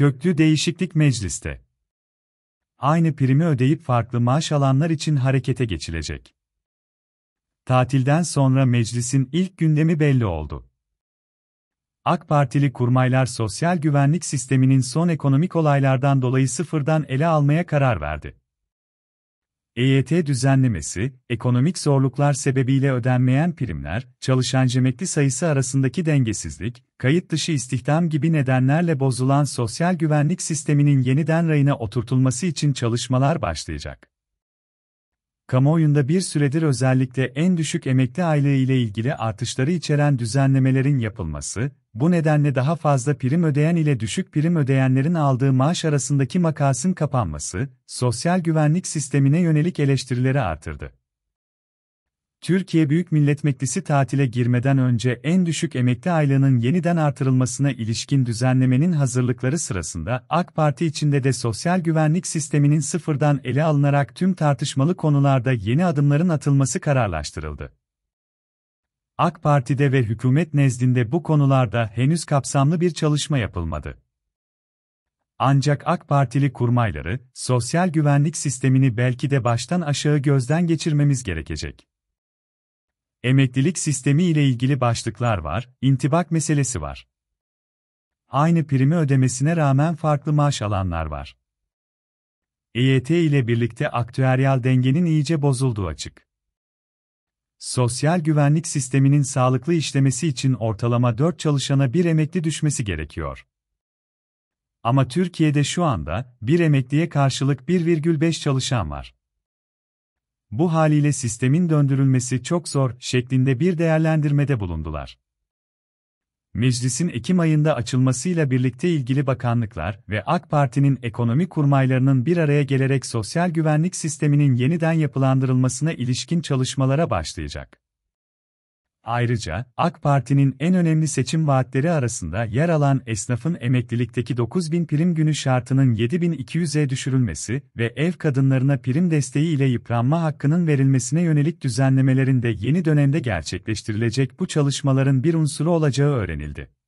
Köklü değişiklik mecliste. Aynı primi ödeyip farklı maaş alanlar için harekete geçilecek. Tatilden sonra meclisin ilk gündemi belli oldu. AK Partili kurmaylar sosyal güvenlik sisteminin son ekonomik olaylardan dolayı sıfırdan ele almaya karar verdi. EYT düzenlemesi, ekonomik zorluklar sebebiyle ödenmeyen primler, çalışan emekli sayısı arasındaki dengesizlik, kayıt dışı istihdam gibi nedenlerle bozulan sosyal güvenlik sisteminin yeniden rayına oturtulması için çalışmalar başlayacak kamuoyunda bir süredir özellikle en düşük emekli aylığı ile ilgili artışları içeren düzenlemelerin yapılması, bu nedenle daha fazla prim ödeyen ile düşük prim ödeyenlerin aldığı maaş arasındaki makasın kapanması, sosyal güvenlik sistemine yönelik eleştirileri artırdı. Türkiye Büyük Millet Meclisi tatile girmeden önce en düşük emekli aylığının yeniden artırılmasına ilişkin düzenlemenin hazırlıkları sırasında AK Parti içinde de sosyal güvenlik sisteminin sıfırdan ele alınarak tüm tartışmalı konularda yeni adımların atılması kararlaştırıldı. AK Parti'de ve hükümet nezdinde bu konularda henüz kapsamlı bir çalışma yapılmadı. Ancak AK Partili kurmayları, sosyal güvenlik sistemini belki de baştan aşağı gözden geçirmemiz gerekecek. Emeklilik sistemi ile ilgili başlıklar var, intibak meselesi var. Aynı primi ödemesine rağmen farklı maaş alanlar var. EYT ile birlikte aktüeryal dengenin iyice bozulduğu açık. Sosyal güvenlik sisteminin sağlıklı işlemesi için ortalama 4 çalışana bir emekli düşmesi gerekiyor. Ama Türkiye'de şu anda bir emekliye karşılık 1,5 çalışan var bu haliyle sistemin döndürülmesi çok zor şeklinde bir değerlendirmede bulundular. Meclisin Ekim ayında açılmasıyla birlikte ilgili bakanlıklar ve AK Parti'nin ekonomi kurmaylarının bir araya gelerek sosyal güvenlik sisteminin yeniden yapılandırılmasına ilişkin çalışmalara başlayacak. Ayrıca, AK Parti'nin en önemli seçim vaatleri arasında yer alan esnafın emeklilikteki 9000 prim günü şartının 7200'e düşürülmesi ve ev kadınlarına prim desteği ile yıpranma hakkının verilmesine yönelik düzenlemelerin de yeni dönemde gerçekleştirilecek bu çalışmaların bir unsuru olacağı öğrenildi.